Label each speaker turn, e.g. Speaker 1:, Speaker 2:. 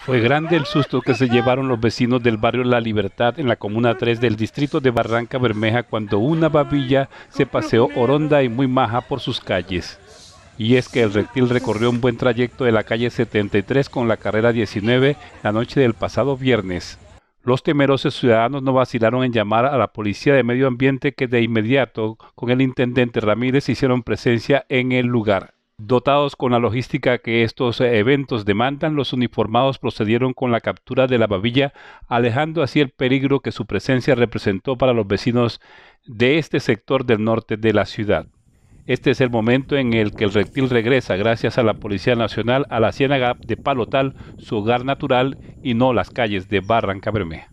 Speaker 1: Fue grande el susto que se llevaron los vecinos del barrio La Libertad en la Comuna 3 del distrito de Barranca Bermeja cuando una babilla se paseó oronda y muy maja por sus calles. Y es que el reptil recorrió un buen trayecto de la calle 73 con la carrera 19 la noche del pasado viernes. Los temerosos ciudadanos no vacilaron en llamar a la Policía de Medio Ambiente que de inmediato con el Intendente Ramírez hicieron presencia en el lugar. Dotados con la logística que estos eh, eventos demandan, los uniformados procedieron con la captura de la babilla, alejando así el peligro que su presencia representó para los vecinos de este sector del norte de la ciudad. Este es el momento en el que el reptil regresa gracias a la Policía Nacional a la ciénaga de Palotal, su hogar natural, y no las calles de Barranca Bermeja.